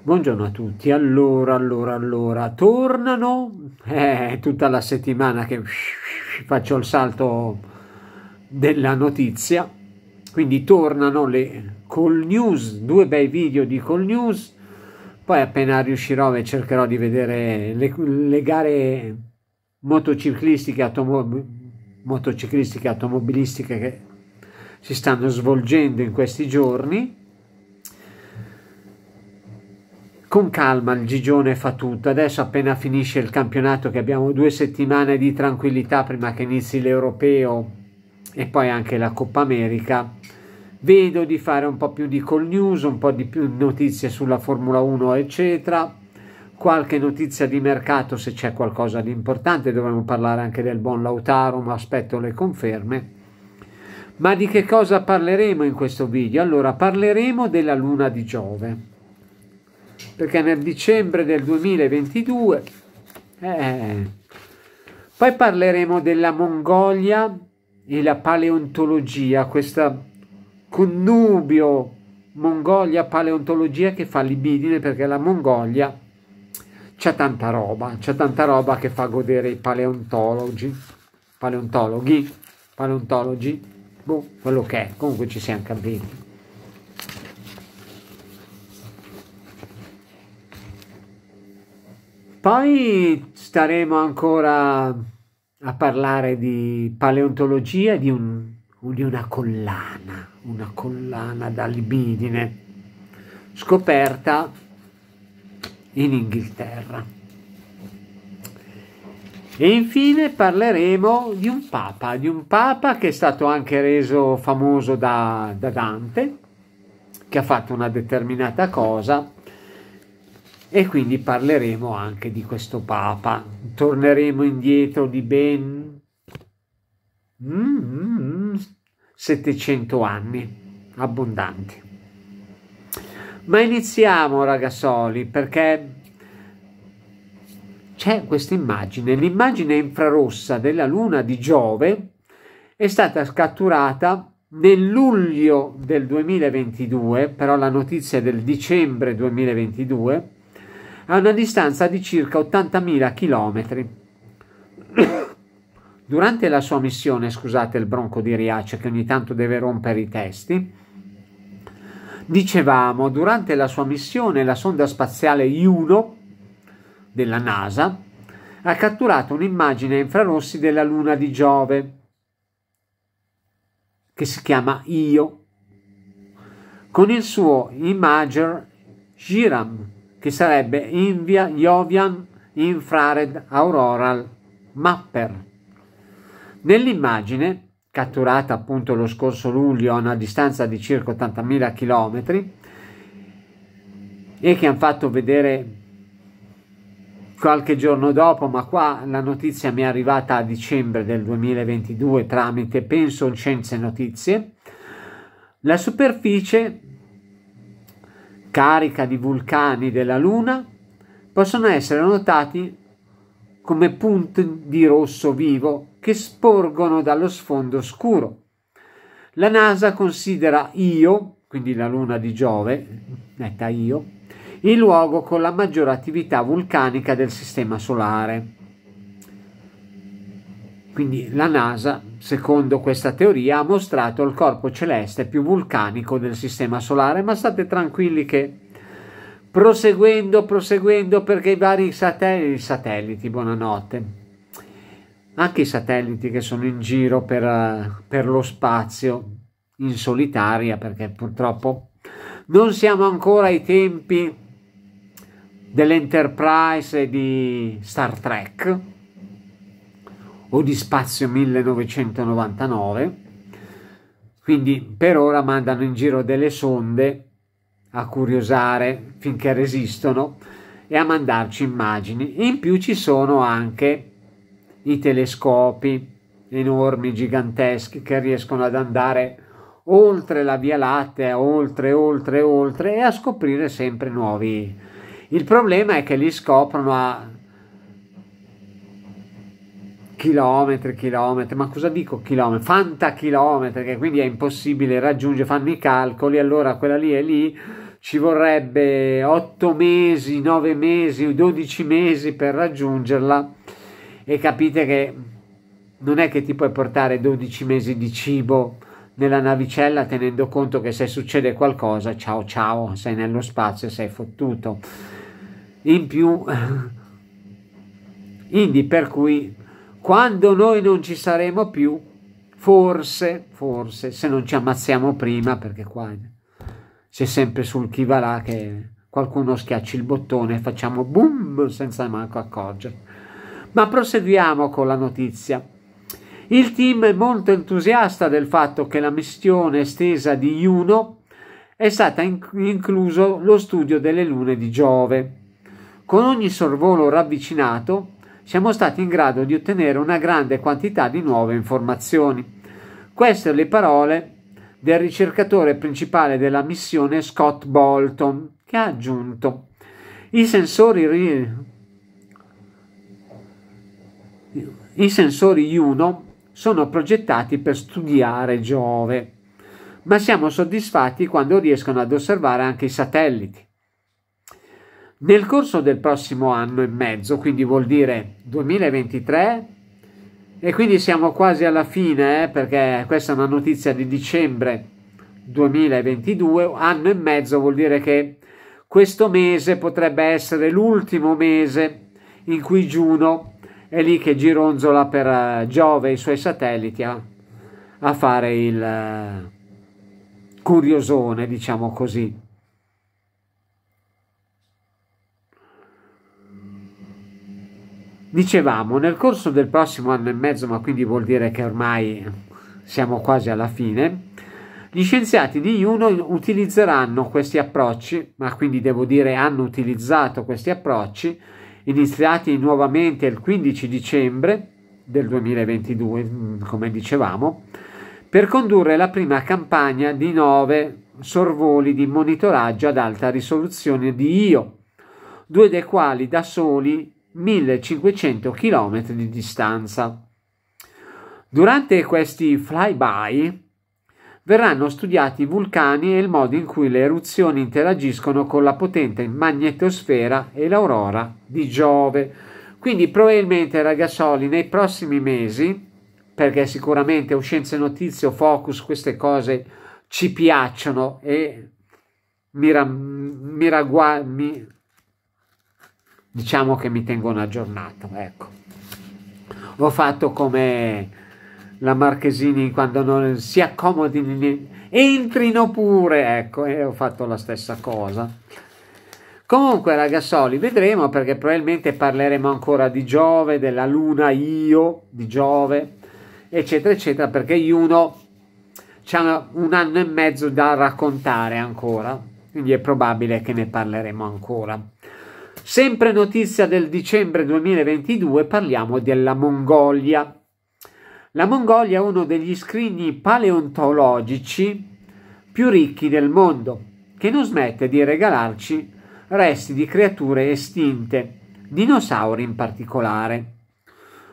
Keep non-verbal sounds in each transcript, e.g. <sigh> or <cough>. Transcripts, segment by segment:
Buongiorno a tutti, allora, allora, allora, tornano, eh, tutta la settimana che faccio il salto della notizia, quindi tornano le Call News, due bei video di Call News, poi appena riuscirò e cercherò di vedere le, le gare motociclistiche, automob motociclistiche automobilistiche che si stanno svolgendo in questi giorni con calma il Gigione fa tutto. Adesso appena finisce il campionato che abbiamo due settimane di tranquillità prima che inizi l'Europeo e poi anche la Coppa America, vedo di fare un po' più di call news, un po' di più notizie sulla Formula 1 eccetera, qualche notizia di mercato se c'è qualcosa di importante, dovremmo parlare anche del buon Lautaro, ma aspetto le conferme. Ma di che cosa parleremo in questo video? Allora, parleremo della luna di Giove perché nel dicembre del 2022 eh. poi parleremo della Mongolia e la paleontologia questo connubio Mongolia paleontologia che fa libidine perché la Mongolia c'è tanta roba c'è tanta roba che fa godere i paleontologi paleontologhi paleontologi boh, quello che è comunque ci siamo capiti Poi staremo ancora a parlare di paleontologia di, un, di una collana, una collana d'albidine scoperta in Inghilterra. E infine parleremo di un papa, di un papa che è stato anche reso famoso da, da Dante, che ha fatto una determinata cosa e quindi parleremo anche di questo Papa. Torneremo indietro di ben 700 mm, mm, anni abbondanti. Ma iniziamo ragazzoli perché c'è questa immagine, l'immagine infrarossa della luna di Giove è stata scatturata nel luglio del 2022, però la notizia è del dicembre 2022 a una distanza di circa 80.000 km. <coughs> Durante la sua missione, scusate il bronco di Riace che ogni tanto deve rompere i testi, dicevamo, durante la sua missione la sonda spaziale Juno della NASA ha catturato un'immagine a infrarossi della luna di Giove che si chiama Io con il suo imager Giram che sarebbe Invia Jovian Infrared Auroral Mapper. Nell'immagine, catturata appunto lo scorso luglio a una distanza di circa 80.000 km e che hanno fatto vedere qualche giorno dopo, ma qua la notizia mi è arrivata a dicembre del 2022 tramite penso Scienze Notizie, la superficie carica di vulcani della Luna possono essere notati come punti di rosso vivo che sporgono dallo sfondo scuro. La NASA considera Io, quindi la Luna di Giove, netta Io, il luogo con la maggiore attività vulcanica del Sistema Solare. Quindi la NASA secondo questa teoria, ha mostrato il corpo celeste più vulcanico del Sistema Solare, ma state tranquilli che proseguendo, proseguendo, perché i vari satelliti, satelliti buonanotte, anche i satelliti che sono in giro per, per lo spazio, in solitaria, perché purtroppo non siamo ancora ai tempi dell'Enterprise e di Star Trek, o di Spazio 1999. Quindi per ora mandano in giro delle sonde a curiosare finché resistono e a mandarci immagini. In più ci sono anche i telescopi enormi, giganteschi, che riescono ad andare oltre la Via Lattea, oltre, oltre, oltre e a scoprire sempre nuovi. Il problema è che li scoprono a chilometri, chilometri, ma cosa dico chilometri? Fanta chilometri, che quindi è impossibile raggiungere, fanno i calcoli, allora quella lì è lì, ci vorrebbe 8 mesi, 9 mesi, 12 mesi per raggiungerla e capite che non è che ti puoi portare 12 mesi di cibo nella navicella tenendo conto che se succede qualcosa, ciao ciao, sei nello spazio, sei fottuto. In più, <laughs> quindi per cui quando noi non ci saremo più, forse, forse, se non ci ammazziamo prima, perché qua c'è sempre sul chi va là che qualcuno schiacci il bottone e facciamo boom senza manco accorgerci. Ma proseguiamo con la notizia. Il team è molto entusiasta del fatto che la missione estesa di Juno è stata in- incluso lo studio delle lune di Giove. Con ogni sorvolo ravvicinato, siamo stati in grado di ottenere una grande quantità di nuove informazioni. Queste le parole del ricercatore principale della missione Scott Bolton, che ha aggiunto i sensori ri... i sensori Juno sono progettati per studiare Giove, ma siamo soddisfatti quando riescono ad osservare anche i satelliti. Nel corso del prossimo anno e mezzo, quindi vuol dire 2023, e quindi siamo quasi alla fine, eh, perché questa è una notizia di dicembre 2022, anno e mezzo vuol dire che questo mese potrebbe essere l'ultimo mese in cui Giuno è lì che gironzola per eh, Giove e i suoi satelliti a, a fare il eh, curiosone, diciamo così. Dicevamo, nel corso del prossimo anno e mezzo, ma quindi vuol dire che ormai siamo quasi alla fine, gli scienziati di Juno utilizzeranno questi approcci, ma quindi devo dire hanno utilizzato questi approcci, iniziati nuovamente il 15 dicembre del 2022, mm, come dicevamo, per condurre la prima campagna di nove sorvoli di monitoraggio ad alta risoluzione di IO, due dei quali da soli 1500 km di distanza. Durante questi flyby verranno studiati i vulcani e il modo in cui le eruzioni interagiscono con la potente magnetosfera e l'aurora di Giove. Quindi probabilmente ragazoli nei prossimi mesi, perché sicuramente Uscienze Scienze Notizie o Focus queste cose ci piacciono e mi, ra- mi, ragua- mi diciamo che mi tengono aggiornato, ecco. Ho fatto come la Marchesini quando non si accomodi, entrino pure, ecco, e ho fatto la stessa cosa. Comunque ragazzoli, vedremo perché probabilmente parleremo ancora di Giove, della luna Io, di Giove, eccetera, eccetera, perché Juno c'ha un anno e mezzo da raccontare ancora, quindi è probabile che ne parleremo ancora. Sempre notizia del dicembre 2022 parliamo della Mongolia. La Mongolia è uno degli scrigni paleontologici più ricchi del mondo, che non smette di regalarci resti di creature estinte, dinosauri in particolare.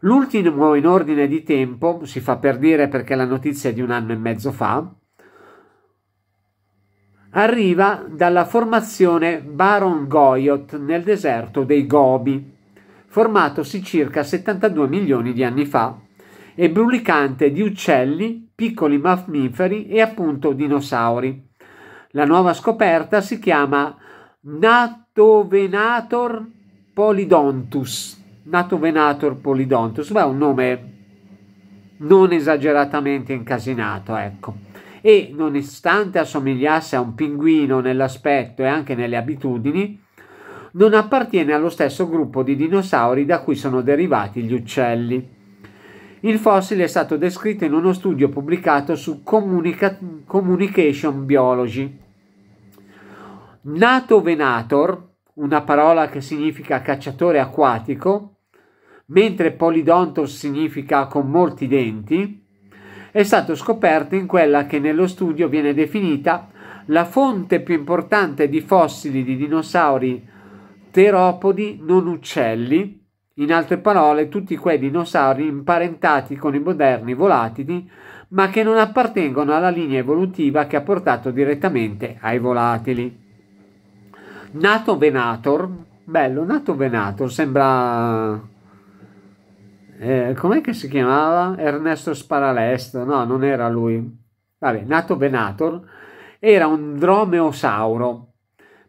L'ultimo in ordine di tempo, si fa per dire perché la notizia è di un anno e mezzo fa, arriva dalla formazione Baron Goyot nel deserto dei Gobi, formatosi circa 72 milioni di anni fa, e brulicante di uccelli, piccoli mammiferi e appunto dinosauri. La nuova scoperta si chiama Natovenator polidontus. Natovenator polidontus, beh, un nome non esageratamente incasinato, ecco e nonostante assomigliasse a un pinguino nell'aspetto e anche nelle abitudini, non appartiene allo stesso gruppo di dinosauri da cui sono derivati gli uccelli. Il fossile è stato descritto in uno studio pubblicato su Communica Communication Biology. Nato venator, una parola che significa cacciatore acquatico, mentre polidontos significa con molti denti, è stato scoperto in quella che nello studio viene definita la fonte più importante di fossili di dinosauri teropodi non uccelli, in altre parole tutti quei dinosauri imparentati con i moderni volatili, ma che non appartengono alla linea evolutiva che ha portato direttamente ai volatili. Nato Venator, bello, Nato Venator, sembra eh, com'è che si chiamava? Ernesto Sparalest, no, non era lui. Vabbè, nato Venator, era un dromeosauro,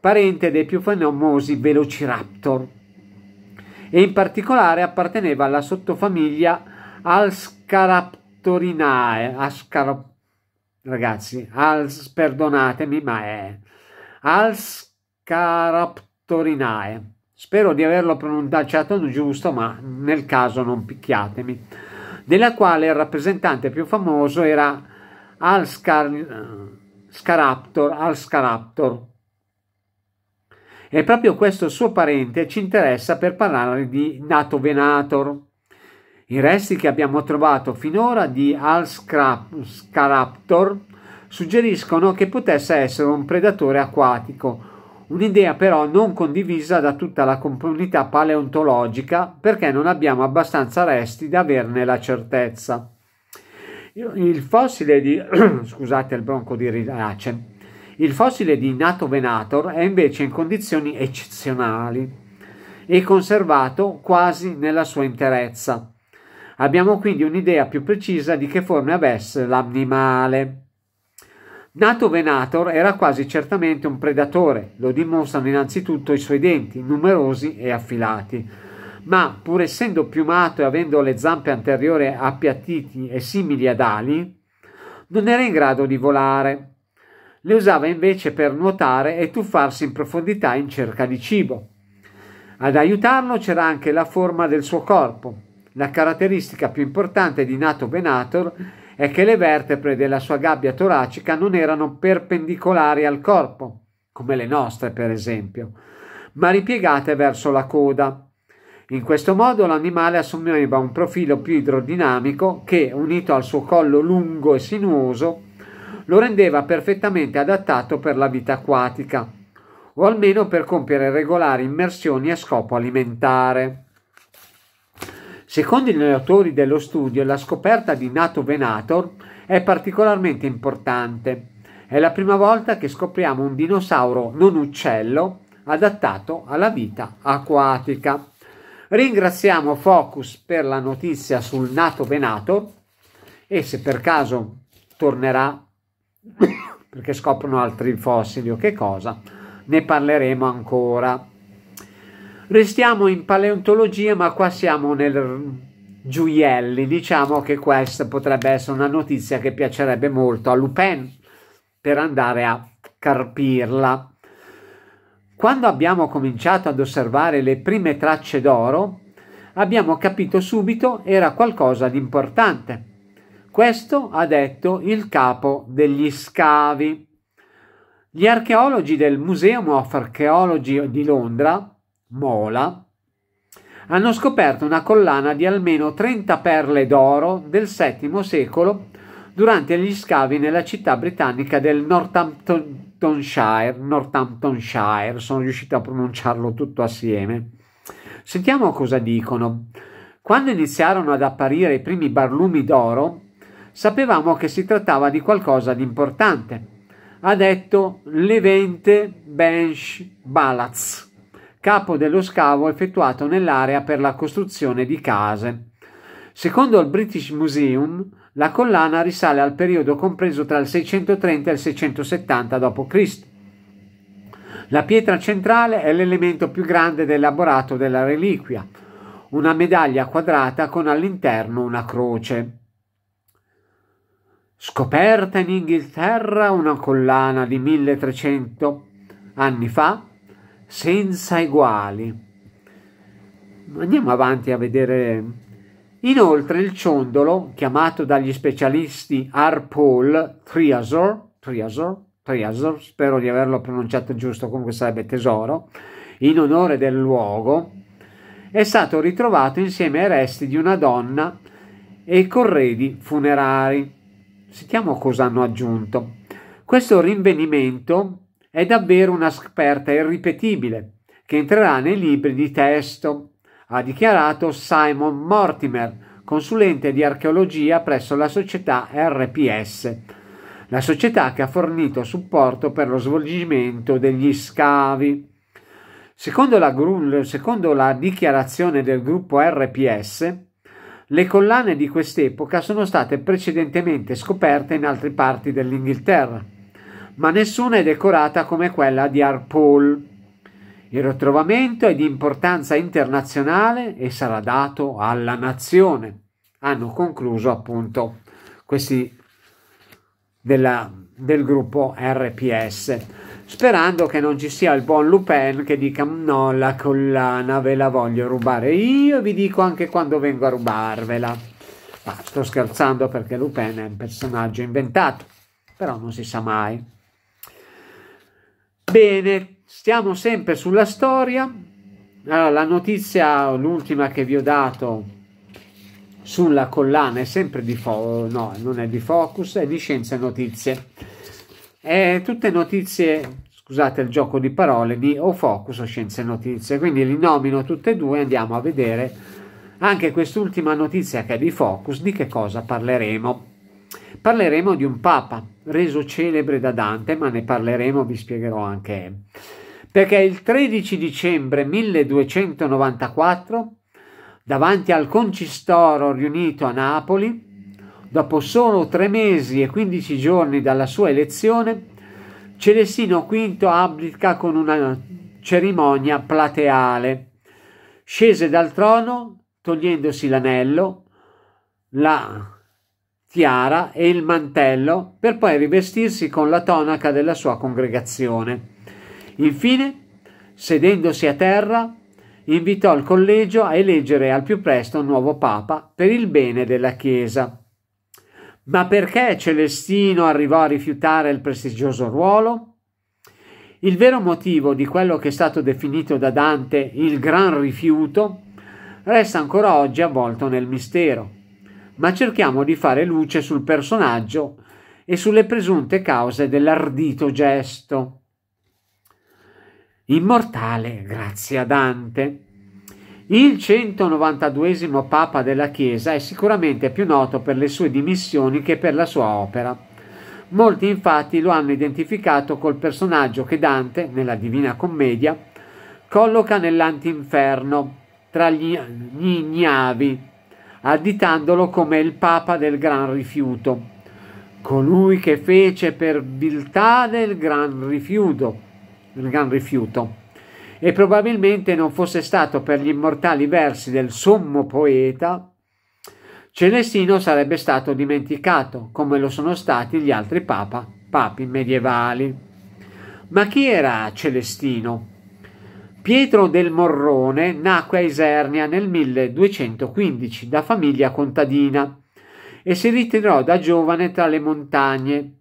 parente dei più famosi Velociraptor, e in particolare apparteneva alla sottofamiglia Alscaraptorinae. Ascar... Ragazzi, als, perdonatemi, ma è Alscaraptorinae Spero di averlo pronunciato giusto, ma nel caso non picchiatemi. Della quale il rappresentante più famoso era Al Scaraptor, Al Scaraptor. E proprio questo suo parente ci interessa per parlare di Nato Venator. I resti che abbiamo trovato finora di Al Scaraptor suggeriscono che potesse essere un predatore acquatico un'idea però non condivisa da tutta la comunità paleontologica perché non abbiamo abbastanza resti da averne la certezza. Il fossile di, <clears throat> scusate il bronco di Rilace, il fossile di Nato Venator è invece in condizioni eccezionali e conservato quasi nella sua interezza. Abbiamo quindi un'idea più precisa di che forme avesse l'animale. Nato Venator era quasi certamente un predatore, lo dimostrano innanzitutto i suoi denti, numerosi e affilati. Ma pur essendo piumato e avendo le zampe anteriori appiattiti e simili ad ali, non era in grado di volare. Le usava invece per nuotare e tuffarsi in profondità in cerca di cibo. Ad aiutarlo c'era anche la forma del suo corpo. La caratteristica più importante di Nato Venator è che le vertebre della sua gabbia toracica non erano perpendicolari al corpo, come le nostre per esempio, ma ripiegate verso la coda. In questo modo l'animale assumeva un profilo più idrodinamico che, unito al suo collo lungo e sinuoso, lo rendeva perfettamente adattato per la vita acquatica, o almeno per compiere regolari immersioni a scopo alimentare. Secondo gli autori dello studio, la scoperta di Nato Venator è particolarmente importante. È la prima volta che scopriamo un dinosauro non uccello adattato alla vita acquatica. Ringraziamo Focus per la notizia sul Nato Venator e se per caso tornerà <coughs> perché scoprono altri fossili o che cosa, ne parleremo ancora. Restiamo in paleontologia, ma qua siamo nel gioielli. Diciamo che questa potrebbe essere una notizia che piacerebbe molto a Lupin per andare a carpirla. Quando abbiamo cominciato ad osservare le prime tracce d'oro, abbiamo capito subito era qualcosa di importante. Questo ha detto il capo degli scavi. Gli archeologi del Museum of Archaeology di Londra Mola, hanno scoperto una collana di almeno 30 perle d'oro del VII secolo durante gli scavi nella città britannica del Northamptonshire. Northamptonshire, sono riuscito a pronunciarlo tutto assieme. Sentiamo cosa dicono. Quando iniziarono ad apparire i primi barlumi d'oro, sapevamo che si trattava di qualcosa di importante. Ha detto Levente Bench Balaz capo dello scavo effettuato nell'area per la costruzione di case. Secondo il British Museum, la collana risale al periodo compreso tra il 630 e il 670 d.C. La pietra centrale è l'elemento più grande dell'elaborato della reliquia, una medaglia quadrata con all'interno una croce. Scoperta in Inghilterra una collana di 1300 anni fa, senza eguali. Andiamo avanti a vedere. Inoltre il ciondolo, chiamato dagli specialisti Arpol Triasor, Triasor, Triasor, spero di averlo pronunciato giusto, comunque sarebbe tesoro, in onore del luogo, è stato ritrovato insieme ai resti di una donna e i corredi funerari. Sentiamo cosa hanno aggiunto. Questo rinvenimento è davvero una scoperta irripetibile che entrerà nei libri di testo, ha dichiarato Simon Mortimer, consulente di archeologia presso la società RPS, la società che ha fornito supporto per lo svolgimento degli scavi. Secondo la, secondo la dichiarazione del gruppo RPS, le collane di quest'epoca sono state precedentemente scoperte in altre parti dell'Inghilterra ma nessuna è decorata come quella di Arpol. Il ritrovamento è di importanza internazionale e sarà dato alla nazione. Hanno concluso appunto questi della, del gruppo RPS, sperando che non ci sia il buon Lupin che dica no, la collana ve la voglio rubare io e vi dico anche quando vengo a rubarvela. Ma sto scherzando perché Lupin è un personaggio inventato, però non si sa mai. Bene, stiamo sempre sulla storia. Allora, la notizia, l'ultima che vi ho dato sulla collana è sempre di Focus, no, non è di Focus, è di Scienze Notizie. È tutte notizie, scusate il gioco di parole, di o Focus o Scienza Notizie, quindi li nomino tutte e due andiamo a vedere anche quest'ultima notizia che è di Focus, di che cosa parleremo. Parleremo di un papa reso celebre da Dante, ma ne parleremo, vi spiegherò anche perché il 13 dicembre 1294, davanti al concistoro riunito a Napoli, dopo solo tre mesi e 15 giorni dalla sua elezione, Celestino V abdica con una cerimonia plateale. Scese dal trono, togliendosi l'anello, la tiara e il mantello per poi rivestirsi con la tonaca della sua congregazione. Infine, sedendosi a terra, invitò il collegio a eleggere al più presto un nuovo papa per il bene della Chiesa. Ma perché Celestino arrivò a rifiutare il prestigioso ruolo? Il vero motivo di quello che è stato definito da Dante il gran rifiuto resta ancora oggi avvolto nel mistero ma cerchiamo di fare luce sul personaggio e sulle presunte cause dell'ardito gesto. Immortale, grazie a Dante. Il 192 Papa della Chiesa è sicuramente più noto per le sue dimissioni che per la sua opera. Molti infatti lo hanno identificato col personaggio che Dante, nella Divina Commedia, colloca nell'antinferno, tra gli ignavi, additandolo come il papa del gran rifiuto, colui che fece per viltà del gran rifiuto, il gran rifiuto. E probabilmente non fosse stato per gli immortali versi del sommo poeta, Celestino sarebbe stato dimenticato, come lo sono stati gli altri papa, papi medievali. Ma chi era Celestino? Pietro del Morrone nacque a Isernia nel 1215 da famiglia contadina e si ritirò da giovane tra le montagne.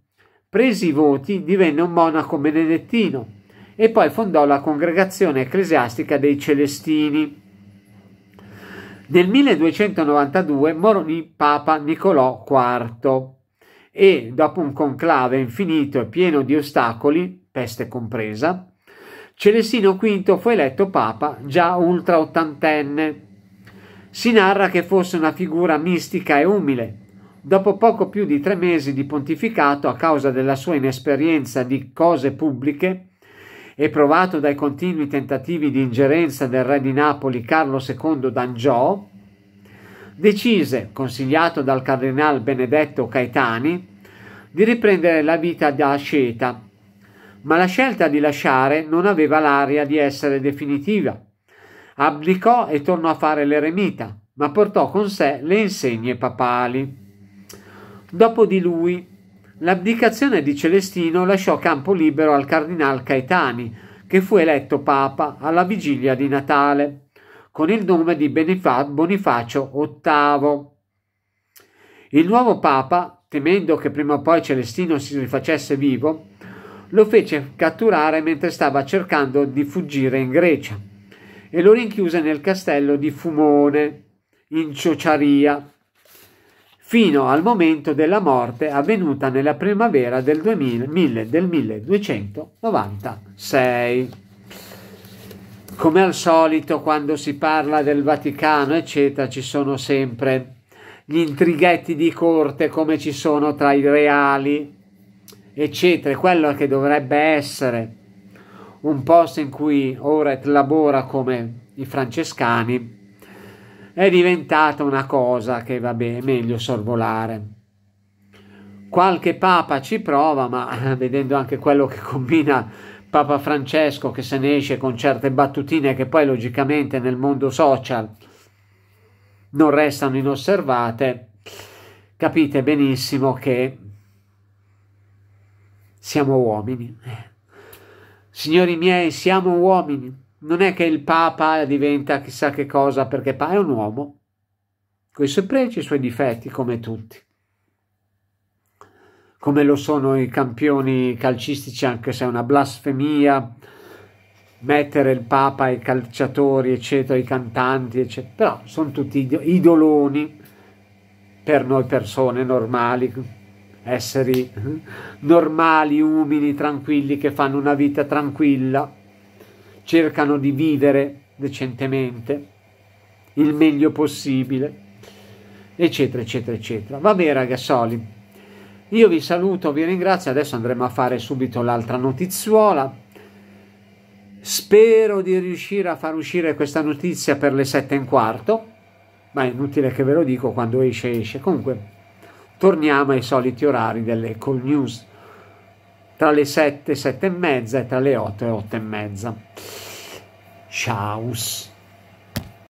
Presi i voti divenne un monaco benedettino e poi fondò la congregazione ecclesiastica dei Celestini. Nel 1292 morì Papa Nicolò IV e, dopo un conclave infinito e pieno di ostacoli, peste compresa, Celestino V fu eletto papa già ultra ottantenne. Si narra che fosse una figura mistica e umile. Dopo poco più di tre mesi di pontificato, a causa della sua inesperienza di cose pubbliche e provato dai continui tentativi di ingerenza del re di Napoli Carlo II d'Angiò, decise, consigliato dal cardinal Benedetto Caetani, di riprendere la vita da asceta ma la scelta di lasciare non aveva l'aria di essere definitiva. Abdicò e tornò a fare l'eremita, ma portò con sé le insegne papali. Dopo di lui, l'abdicazione di Celestino lasciò campo libero al cardinal Caetani, che fu eletto papa alla vigilia di Natale, con il nome di Bonifacio VIII. Il nuovo papa, temendo che prima o poi Celestino si rifacesse vivo, lo fece catturare mentre stava cercando di fuggire in Grecia e lo rinchiuse nel castello di Fumone, in Ciociaria, fino al momento della morte avvenuta nella primavera del, 2000, del 1296 come al solito quando si parla del Vaticano, eccetera, ci sono sempre gli intrighetti di corte come ci sono tra i reali, eccetera, quello che dovrebbe essere un posto in cui Oret lavora come i francescani, è diventata una cosa che va bene, meglio sorvolare. Qualche papa ci prova, ma <laughs> vedendo anche quello che combina Papa Francesco che se ne esce con certe battutine che poi logicamente nel mondo social non restano inosservate, capite benissimo che siamo uomini. Signori miei, siamo uomini. Non è che il Papa diventa chissà che cosa perché è un uomo, con i suoi pregi e i suoi difetti, come tutti. Come lo sono i campioni calcistici, anche se è una blasfemia mettere il Papa, i calciatori, eccetera, i cantanti, eccetera. Però sono tutti idoloni per noi persone normali, esseri normali, umili, tranquilli, che fanno una vita tranquilla, cercano di vivere decentemente, il meglio possibile, eccetera, eccetera, eccetera. Va bene ragazzoli, io vi saluto, vi ringrazio, adesso andremo a fare subito l'altra notizuola. Spero di riuscire a far uscire questa notizia per le sette e un quarto, ma è inutile che ve lo dico, quando esce esce. Comunque, torniamo ai soliti orari delle call news tra le 7 7 e mezza e tra le 8 e 8 e mezza ciao